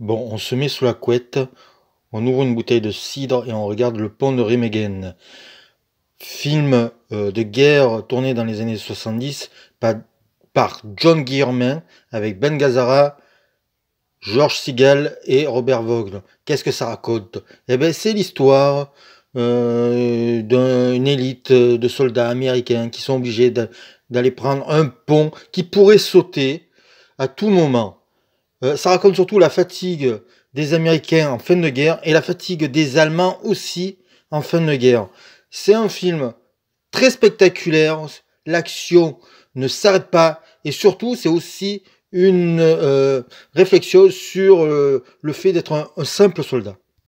Bon, on se met sous la couette, on ouvre une bouteille de cidre et on regarde le pont de Remagen. Film euh, de guerre tourné dans les années 70 par, John Guillermin avec Ben Gazzara, George Seagal et Robert Vogel. Qu'est-ce que ça raconte Eh bien, c'est l'histoire euh, d'une élite de soldats américains qui sont obligés d'aller prendre un pont qui pourrait sauter à tout moment. Euh, ça raconte surtout la fatigue des Américains en fin de guerre et la fatigue des Allemands aussi en fin de guerre. C'est un film très spectaculaire, l'action ne s'arrête pas et surtout c'est aussi une euh, réflexion sur euh, le fait d'être un simple soldat.